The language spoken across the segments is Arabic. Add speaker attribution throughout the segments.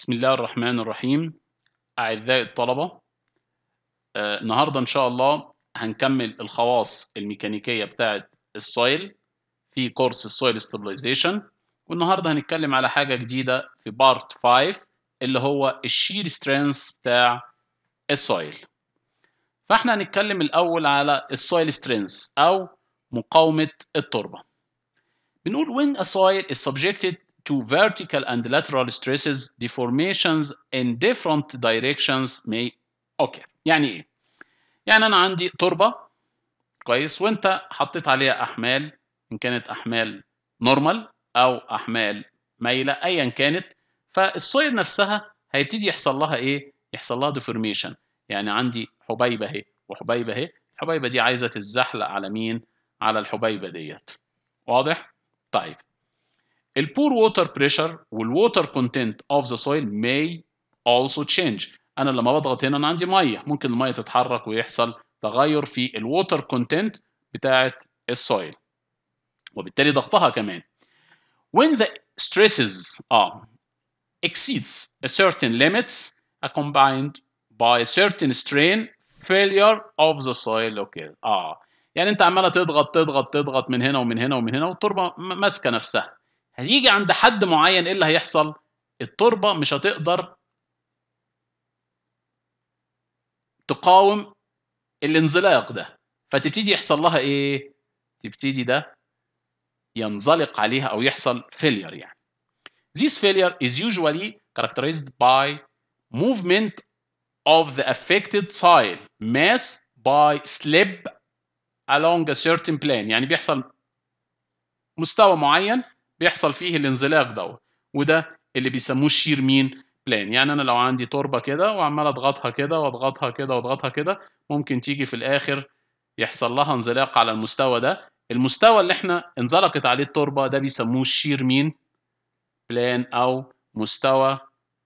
Speaker 1: بسم الله الرحمن الرحيم أعزائي الطلبة آه، النهاردة إن شاء الله هنكمل الخواص الميكانيكية بتاعة السويل في كورس السويل ستابلايزيشن والنهاردة هنتكلم على حاجة جديدة في بارت 5 اللي هو الشير سترينث بتاع السويل فاحنا هنتكلم الأول على السويل سترينث أو مقاومة التربة بنقول when a soil is subjected to vertical and lateral stresses, deformations in different directions may occur. يعني إيه؟ يعني أنا عندي تربة كويس وأنت حطيت عليها أحمال إن كانت أحمال نورمال أو أحمال مايلة أيا كانت فالصويد نفسها هيبتدي يحصل لها إيه؟ يحصل لها ديفورميشن يعني عندي حبيبة أهي وحبيبة أهي الحبيبة دي عايزة تتزحلق على مين؟ على الحبيبة ديت واضح؟ طيب water pressure والـ water content of the soil may also change انا لما بضغط هنا انا عندي ميه ممكن الميه تتحرك ويحصل تغير في water content بتاعه soil. وبالتالي ضغطها كمان when the stresses are exceeds a certain limits combined by a certain strain failure of the soil occurs. اه يعني انت عماله تضغط تضغط تضغط من هنا ومن هنا ومن هنا والتربه ماسكه نفسها هيجي عند حد معين ايه اللي هيحصل التربه مش هتقدر تقاوم الانزلاق ده فتبتدي يحصل لها ايه تبتدي ده ينزلق عليها او يحصل failure يعني this failure is usually characterized by movement of the affected soil mass by slip along a certain plane يعني بيحصل مستوى معين بيحصل فيه الانزلاق دوت وده اللي بيسموه الشير مين بلان يعني انا لو عندي تربه كده وعمال اضغطها كده واضغطها كده واضغطها كده ممكن تيجي في الاخر يحصل لها انزلاق على المستوى ده المستوى اللي احنا انزلقت عليه التربه ده بيسموه الشير مين بلان او مستوى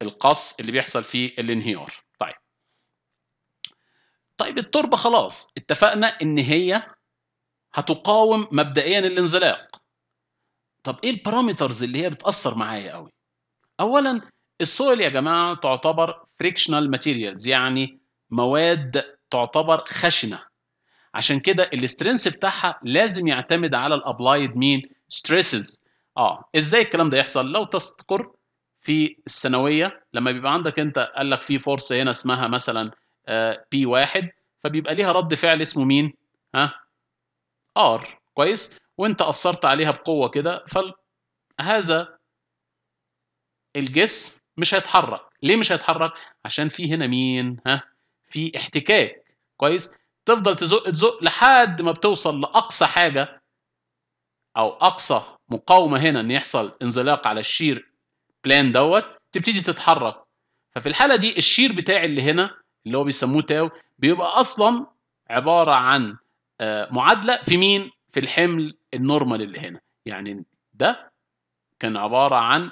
Speaker 1: القص اللي بيحصل فيه الانهيار طيب طيب التربه خلاص اتفقنا ان هي هتقاوم مبدئيا الانزلاق طب ايه البارامترز اللي هي بتاثر معايا قوي اولا السويل يا جماعه تعتبر فريكشنال ماتيريالز يعني مواد تعتبر خشنه عشان كده السترينث بتاعها لازم يعتمد على الابلايد مين ستريسز اه ازاي الكلام ده يحصل لو تذكر في الثانويه لما بيبقى عندك انت قال لك في فرصه هنا اسمها مثلا بي آه، واحد فبيبقى ليها رد فعل اسمه مين ها ار كويس وانت اثرت عليها بقوه كده فهذا الجسم مش هيتحرك ليه مش هيتحرك عشان في هنا مين ها في احتكاك كويس تفضل تزق تزق لحد ما بتوصل لاقصى حاجه او اقصى مقاومه هنا ان يحصل انزلاق على الشير بلان دوت تبتدي تتحرك ففي الحاله دي الشير بتاعي اللي هنا اللي هو بيسموه تاو بيبقى اصلا عباره عن آه، معادله في مين في الحمل النورمال اللي هنا يعني ده كان عبارة عن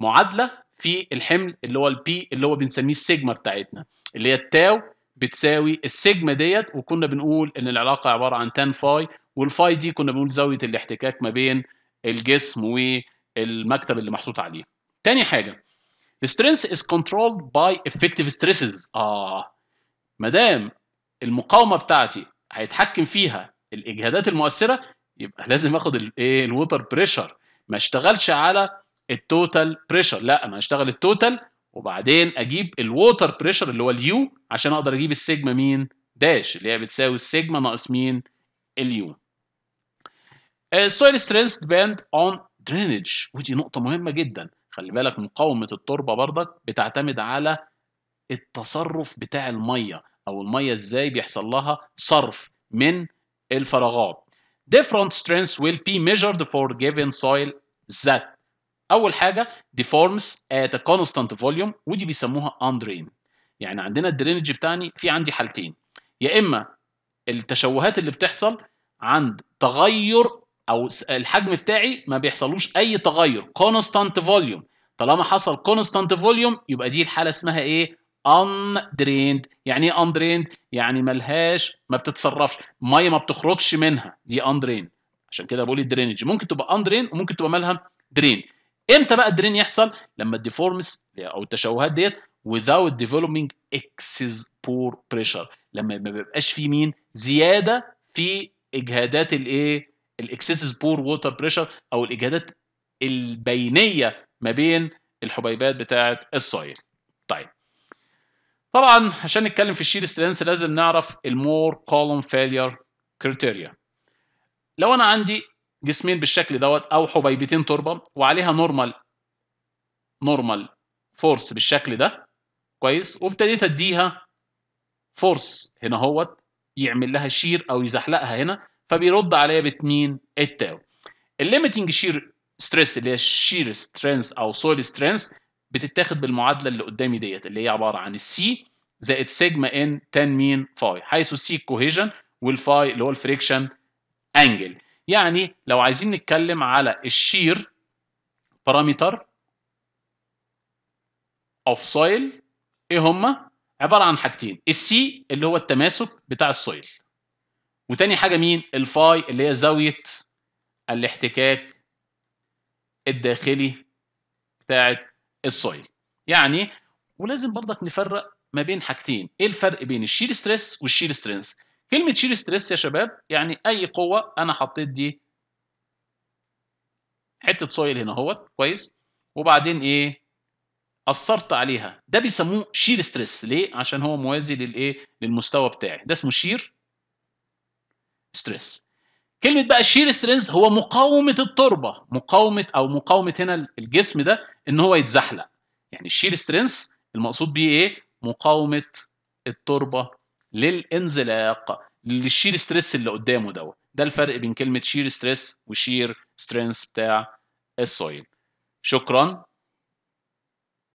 Speaker 1: معادلة في الحمل اللي هو البي اللي هو بنسميه السيجما بتاعتنا اللي هي التاو بتساوي السيجما ديت وكنا بنقول ان العلاقة عبارة عن تان فاي والفاي دي كنا بنقول زاوية الاحتكاك ما بين الجسم والمكتب اللي محطوط عليه تاني حاجة strength is controlled by effective stresses اه مدام المقاومة بتاعتي هيتحكم فيها الاجهادات المؤثره يبقى لازم اخد الايه الووتر بريشر ما اشتغلش على التوتال بريشر لا انا هشتغل التوتال وبعدين اجيب الووتر بريشر اللي هو اليو عشان اقدر اجيب السيجما مين داش اللي هي بتساوي السيجما ناقص مين اليو السويل سترينث ديبند اون درينج ودي نقطه مهمه جدا خلي بالك مقاومه التربه بردك بتعتمد على التصرف بتاع الميه او الميه ازاي بيحصل لها صرف من الفراغات different strengths will be measured for given soil that اول حاجه deforms at a constant volume ودي بيسموها undrain يعني عندنا الدرينج بتاعني في عندي حالتين يا اما التشوهات اللي بتحصل عند تغير او الحجم بتاعي ما بيحصلوش اي تغير constant volume طالما حصل constant volume يبقى دي الحاله اسمها ايه اندريند يعني ايه اندريند يعني ملهاش ما بتتصرفش ميه ما بتخرجش منها دي اندرين عشان كده بقول الدرينج ممكن تبقى اندرين وممكن تبقى مالها درين امتى بقى الدرين يحصل لما الديفورمس او التشوهات ديت without developing excess pore pressure لما ما بيبقاش في مين زياده في اجهادات الايه الاكسس بور ووتر بريشر او الاجهادات البينيه ما بين الحبيبات بتاعه السويل طيب طبعا عشان نتكلم في الشير سترينث لازم نعرف المور كولوم فيلير كريتيريا لو انا عندي جسمين بالشكل دوت او حبيبتين تربه وعليها نورمال نورمال فورس بالشكل ده كويس وابتديت اديها فورس هنا هوت يعمل لها شير او يزحلقها هنا فبيرد عليا باتنين التاو الليمتنج شير ستريس اللي هي الشير سترينث او سويل سترينث بتتاخد بالمعادله اللي قدامي ديت اللي هي عباره عن السي زائد سيجما ان تان مين فاي حيث السي الكوهيجن والفاي اللي هو الفريكشن انجل يعني لو عايزين نتكلم على الشير بارامتر اوف سويل ايه هما عباره عن حاجتين السي اللي هو التماسك بتاع السويل وتاني حاجه مين الفاي اللي هي زاويه الاحتكاك الداخلي بتاعت السويل يعني ولازم برضك نفرق ما بين حاجتين ايه الفرق بين الشير ستريس والشير سترينث كلمه شير ستريس يا شباب يعني اي قوه انا حطيت دي حته سويل هنا اهوت كويس وبعدين ايه اثرت عليها ده بيسموه شير ستريس ليه عشان هو موازي للايه للمستوى بتاعي ده اسمه شير ستريس كلمه بقى شير سترينز هو مقاومه التربه مقاومه او مقاومه هنا الجسم ده ان هو يتزحلق يعني الشير سترينز المقصود بيه ايه مقاومه التربه للانزلاق للشير ستريس اللي قدامه دوت ده الفرق بين كلمه شير ستريس وشير سترينث بتاع السويل شكرا